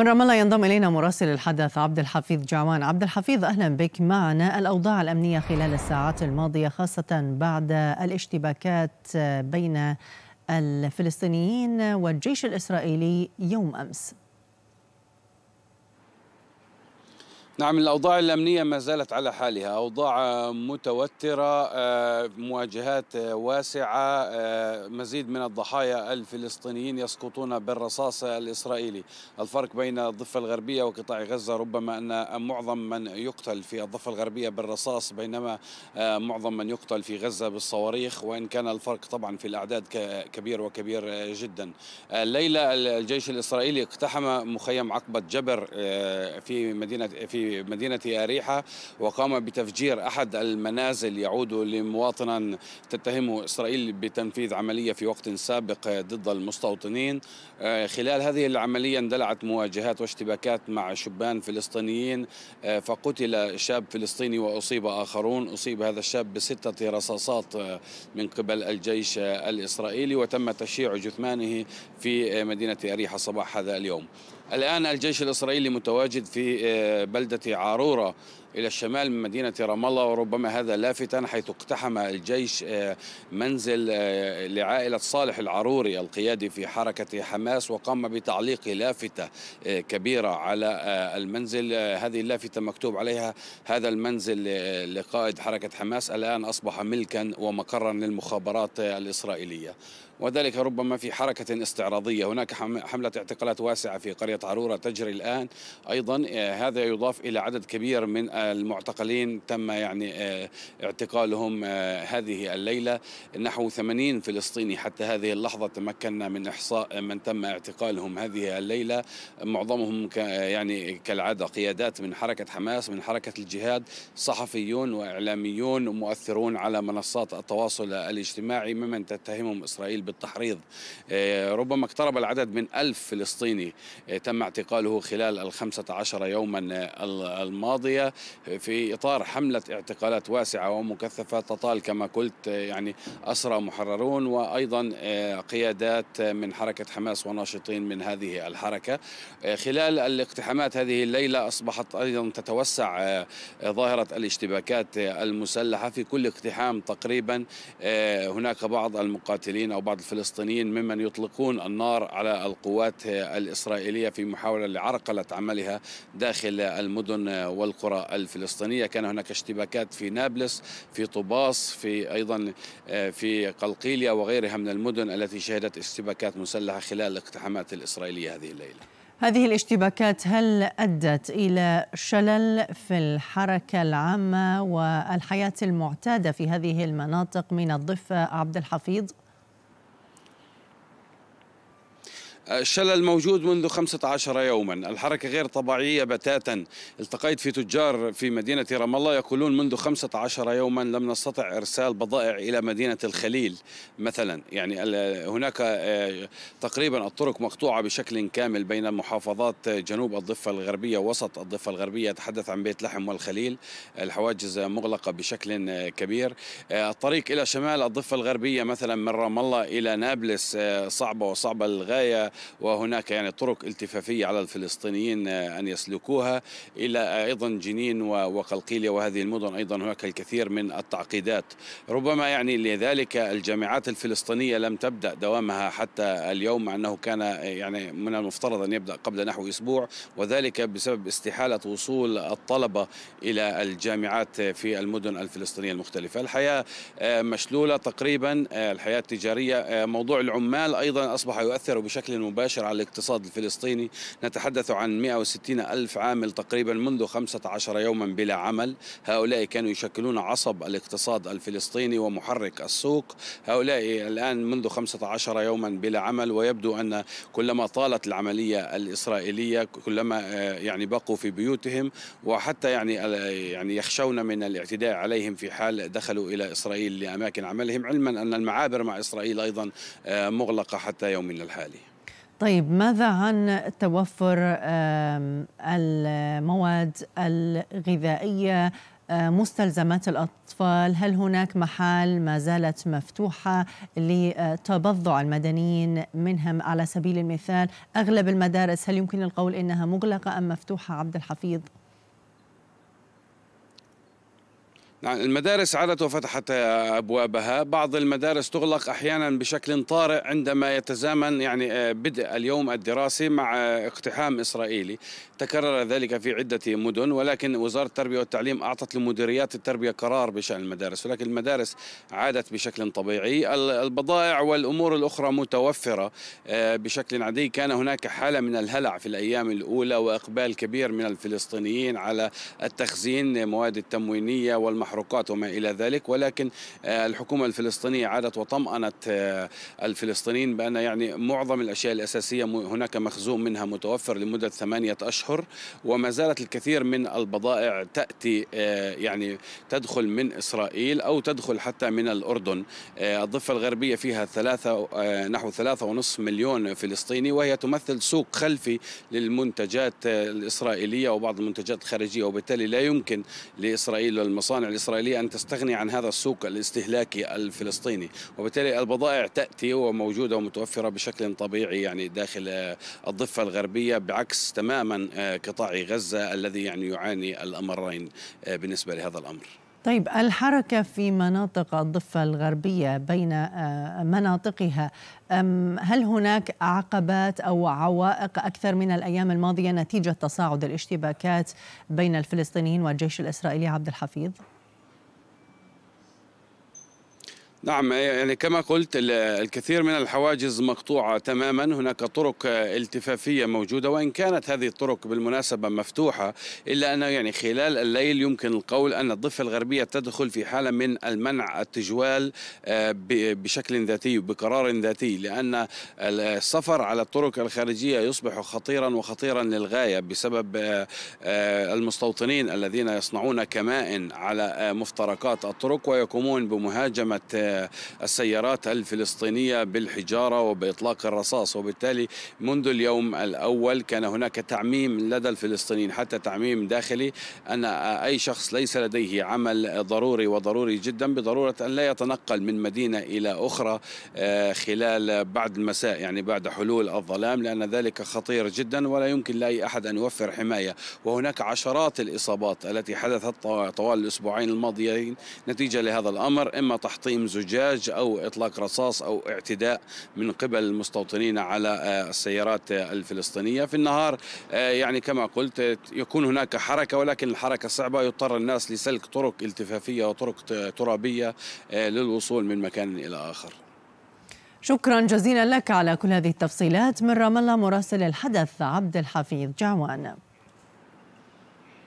من رام الله ينضم الينا مراسل الحدث عبد الحفيظ جعوان عبد الحفيظ اهلا بك معنا الاوضاع الامنيه خلال الساعات الماضيه خاصه بعد الاشتباكات بين الفلسطينيين والجيش الاسرائيلي يوم امس نعم الأوضاع الأمنية ما زالت على حالها أوضاع متوترة آه، مواجهات واسعة آه، مزيد من الضحايا الفلسطينيين يسقطون بالرصاص الإسرائيلي الفرق بين الضفة الغربية وقطاع غزة ربما أن معظم من يقتل في الضفة الغربية بالرصاص بينما آه، معظم من يقتل في غزة بالصواريخ وإن كان الفرق طبعا في الأعداد كبير وكبير جدا الليلة الجيش الإسرائيلي اقتحم مخيم عقبة جبر في مدينة في في مدينة أريحة وقام بتفجير أحد المنازل يعود لمواطنا تتهمه إسرائيل بتنفيذ عملية في وقت سابق ضد المستوطنين آه، خلال هذه العملية اندلعت مواجهات واشتباكات مع شبان فلسطينيين آه، فقتل شاب فلسطيني وأصيب آخرون أصيب هذا الشاب بستة رصاصات آه، من قبل الجيش الإسرائيلي وتم تشييع جثمانه في مدينة أريحة صباح هذا اليوم الآن الجيش الإسرائيلي متواجد في آه، بلدة عارورة إلى الشمال من مدينة رام الله وربما هذا لافتا حيث اقتحم الجيش آه، منزل آه، لعائلة صالح العروري القيادي في حركة حماس وقام بتعليق لافتة آه، كبيرة على المنزل هذه اللافتة مكتوب عليها هذا المنزل لقائد حركة حماس الآن أصبح ملكا ومقرا للمخابرات الإسرائيلية وذلك ربما في حركة استعراضية هناك حملة اعتقالات واسعة في قرية عرورة تجري الآن أيضا هذا يضاف إلى عدد كبير من المعتقلين تم يعني آه، اعتقالهم آه، هذه الليلة نحو 80 فلسطيني حتى هذه اللحظة تمكنا من إحصاء من تم اعتقالهم هذه الليلة معظمهم يعني كالعادة قيادات من حركة حماس من حركة الجهاد صحفيون وإعلاميون ومؤثرون على منصات التواصل الاجتماعي ممن تتهمهم إسرائيل بالتحريض آه، ربما اقترب العدد من ألف فلسطيني تم اعتقاله خلال الخمسة عشر يوما الماضية في إطار حملة اعتقالات واسعة ومكثفة تطال كما قلت يعني أسرى محررون وأيضا آه، قيادات من حركة حماس وناشطين من هذه الحركة آه، خلال الاقتحامات هذه الليلة أصبحت أيضا تتوسع آه، ظاهرة الاشتباكات المسلحة في كل اقتحام تقريبا هناك بعض المقاتلين أو بعض الفلسطينيين ممن يطلقون النار على القوات الإسرائيلية في محاولة لعرقلة عملها داخل المدن والقرى الفلسطينية كان هناك اشتباكات في نابلس في طباس في أيضا آه، في قلقيليا وغيرها من المدن التي شهدت اشتباكات مسلحة خلال الاقتحامات الإسرائيلية هذه الليلة هذه الاشتباكات هل أدت إلى شلل في الحركة العامة والحياة المعتادة في هذه المناطق من الضفة عبد الحفيظ؟ الشلل موجود منذ 15 يوما الحركة غير طبيعية بتاتا التقيت في تجار في مدينة رام الله يقولون منذ 15 يوما لم نستطع إرسال بضائع إلى مدينة الخليل مثلا يعني هناك آه، تقريبا الطرق مقطوعة بشكل كامل بين محافظات جنوب الضفة الغربية وسط الضفة الغربية أتحدث عن بيت لحم والخليل الحواجز مغلقة بشكل كبير آه، الطريق إلى شمال الضفة الغربية مثلا من رام الله إلى نابلس آه، صعبة وصعبة للغاية وهناك يعني طرق التفافية على الفلسطينيين آه، أن يسلكوها إلى أيضا جنين وقلقيلية وهذه المدن أيضا هناك الكثير من التعقيدات ربما يعني لذلك الجامعات الفلسطينية لم تبدأ دوامها حتى اليوم مع أنه كان آه، يعني من المفترض أن يبدأ قبل نحو أسبوع وذلك بسبب استحالة وصول الطلبة إلى الجامعات في المدن الفلسطينية المختلفة الحياة آه، مشلولة تقريبا الحياة التجارية موضوع العمال أيضا أصبح يؤثر بشكل مباشر على الاقتصاد الفلسطيني نتحدث عن 160 ألف عامل تقريبا منذ 15 يوما بلا عمل هؤلاء كانوا يشكلون عصب الاقتصاد الفلسطيني ومحرك السوق هؤلاء الآن منذ 15 يوما بلا عمل ويبدو أن كلما طالت العملية الإسرائيلية كلما آه، يعني بقوا في بيوتهم وحتى يعني آه، يعني يخشون من الاعتداء عليهم في حال دخلوا إلى إسرائيل لأماكن عملهم علما أن المعابر مع إسرائيل أيضا آه، مغلقة حتى يومنا الحالي طيب ماذا عن توفر المواد الغذائية مستلزمات الأطفال هل هناك محال ما زالت مفتوحة لتبضع المدنيين منهم على سبيل المثال أغلب المدارس هل يمكن القول إنها مغلقة أم مفتوحة عبد الحفيظ؟ نعم، المدارس عادت وفتحت ابوابها، بعض المدارس تغلق احيانا بشكل طارئ عندما يتزامن يعني آه، بدء اليوم الدراسي مع آه، اقتحام اسرائيلي، تكرر ذلك في عده مدن ولكن وزاره التربيه والتعليم اعطت لمديريات التربيه قرار بشان المدارس، ولكن المدارس عادت بشكل طبيعي، البضائع والامور الاخرى متوفره آه، بشكل عادي، كان هناك حاله من الهلع في الايام الاولى واقبال كبير من الفلسطينيين على التخزين مواد التموينيه والمحاولات المحروقات وما إلى ذلك ولكن آه، الحكومة الفلسطينية عادت وطمأنت آه، الفلسطينيين بأن يعني معظم الأشياء الأساسية هناك مخزون منها متوفر لمدة ثمانية أشهر وما زالت الكثير من البضائع تأتي آه، يعني تدخل من إسرائيل أو تدخل حتى من الأردن الضفة الغربية فيها ثلاثة نحو ثلاثة ونصف مليون فلسطيني وهي تمثل سوق خلفي للمنتجات الإسرائيلية وبعض المنتجات الخارجية وبالتالي لا يمكن لإسرائيل والمصانع الإسرائيلية أن تستغني عن هذا السوق الاستهلاكي الفلسطيني وبالتالي البضائع تأتي وموجودة ومتوفرة بشكل طبيعي يعني داخل الضفة الغربية بعكس تماما آه، قطاع غزة الذي يعني يعاني الأمرين آه، بالنسبة لهذا الأمر طيب الحركة في مناطق الضفة الغربية بين آه، مناطقها هل هناك عقبات أو عوائق أكثر من الأيام الماضية نتيجة تصاعد الاشتباكات بين الفلسطينيين والجيش الإسرائيلي عبد الحفيظ؟ نعم إيه، يعني كما قلت الكثير من الحواجز مقطوعة تماما هناك طرق التفافية موجودة وإن كانت هذه الطرق بالمناسبة مفتوحة إلا أنه يعني خلال الليل يمكن القول أن الضفة الغربية تدخل في حالة من المنع التجوال آه، بشكل ذاتي وبقرار ذاتي لأن السفر على الطرق الخارجية يصبح خطيرا وخطيرا للغاية بسبب آه، آه، المستوطنين الذين يصنعون كمائن على مفترقات الطرق ويقومون بمهاجمة السيارات الفلسطينية بالحجارة وبإطلاق الرصاص وبالتالي منذ اليوم الأول كان هناك تعميم لدى الفلسطينيين حتى تعميم داخلي أن أي شخص ليس لديه عمل ضروري وضروري جدا بضرورة أن لا يتنقل من مدينة إلى أخرى آه، خلال بعد المساء يعني بعد حلول الظلام لأن ذلك خطير جدا ولا يمكن لأي أحد أن يوفر حماية وهناك عشرات الإصابات التي حدثت طوال الأسبوعين الماضيين نتيجة لهذا الأمر إما تحطيم زجاج زجاج أو إطلاق رصاص أو اعتداء من قبل المستوطنين على آه، السيارات الفلسطينية في النهار آه، يعني كما قلت يكون هناك حركة ولكن الحركة صعبة يضطر الناس لسلك طرق التفافية وطرق ترابية آه، للوصول من مكان إلى آخر شكرا جزيلا لك على كل هذه التفصيلات من رام الله مراسل الحدث عبد الحفيظ جعوان